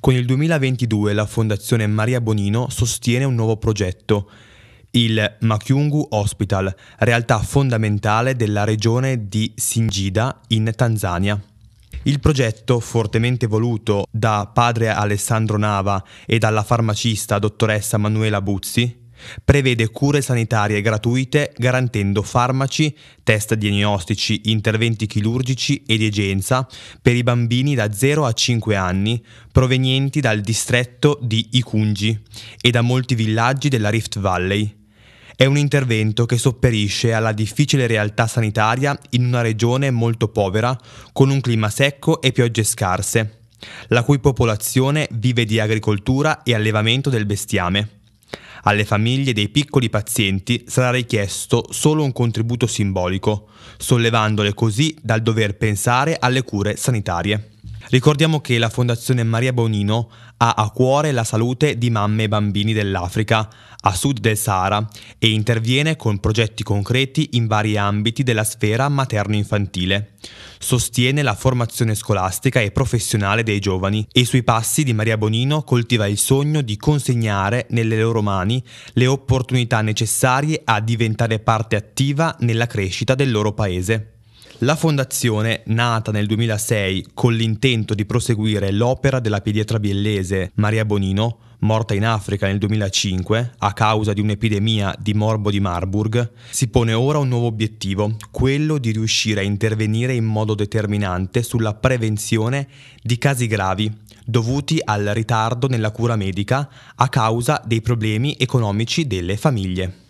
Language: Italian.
Con il 2022 la Fondazione Maria Bonino sostiene un nuovo progetto, il Makyungu Hospital, realtà fondamentale della regione di Singida in Tanzania. Il progetto, fortemente voluto da padre Alessandro Nava e dalla farmacista dottoressa Manuela Buzzi, Prevede cure sanitarie gratuite garantendo farmaci, test diagnostici, interventi chirurgici e degenza per i bambini da 0 a 5 anni provenienti dal distretto di Ikungi e da molti villaggi della Rift Valley. È un intervento che sopperisce alla difficile realtà sanitaria in una regione molto povera, con un clima secco e piogge scarse, la cui popolazione vive di agricoltura e allevamento del bestiame. Alle famiglie dei piccoli pazienti sarà richiesto solo un contributo simbolico, sollevandole così dal dover pensare alle cure sanitarie. Ricordiamo che la Fondazione Maria Bonino ha a cuore la salute di mamme e bambini dell'Africa, a sud del Sahara, e interviene con progetti concreti in vari ambiti della sfera materno-infantile. Sostiene la formazione scolastica e professionale dei giovani e sui passi di Maria Bonino coltiva il sogno di consegnare nelle loro mani le opportunità necessarie a diventare parte attiva nella crescita del loro paese. La fondazione, nata nel 2006 con l'intento di proseguire l'opera della pediatra biellese Maria Bonino, morta in Africa nel 2005 a causa di un'epidemia di morbo di Marburg, si pone ora un nuovo obiettivo, quello di riuscire a intervenire in modo determinante sulla prevenzione di casi gravi dovuti al ritardo nella cura medica a causa dei problemi economici delle famiglie.